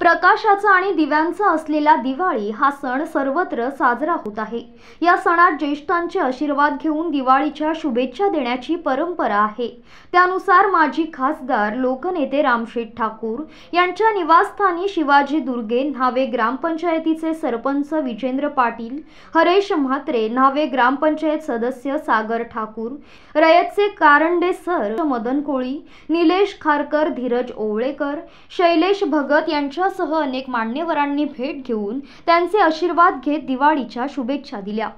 प्रकाशाचा आणि दिव्यांचा असलेला दिवाळी हा सण सर्वत्र साजरा होत आहे या सणात ज्येष्ठांचे आशीर्वाद घेऊन दिवाळीच्या शुभेच्छा देण्याची परंपरा आहे त्यानुसार माजी खासदार लोकनेते रामशेठ ठाकूर यांच्या निवासस्थानी शिवाजी दुर्गे न्हावे ग्रामपंचायतीचे सरपंच विजेंद्र पाटील हरेश म्हात्रे न्हावे ग्रामपंचायत सदस्य सागर ठाकूर रयतचे कारंडे सर मदन कोळी निलेश खारकर धीरज ओवळेकर शैलेश भगत यांच्या सह अनेक मान्यवरांनी भेट घेऊन त्यांचे आशीर्वाद घेत दिवाळीच्या शुभेच्छा दिल्या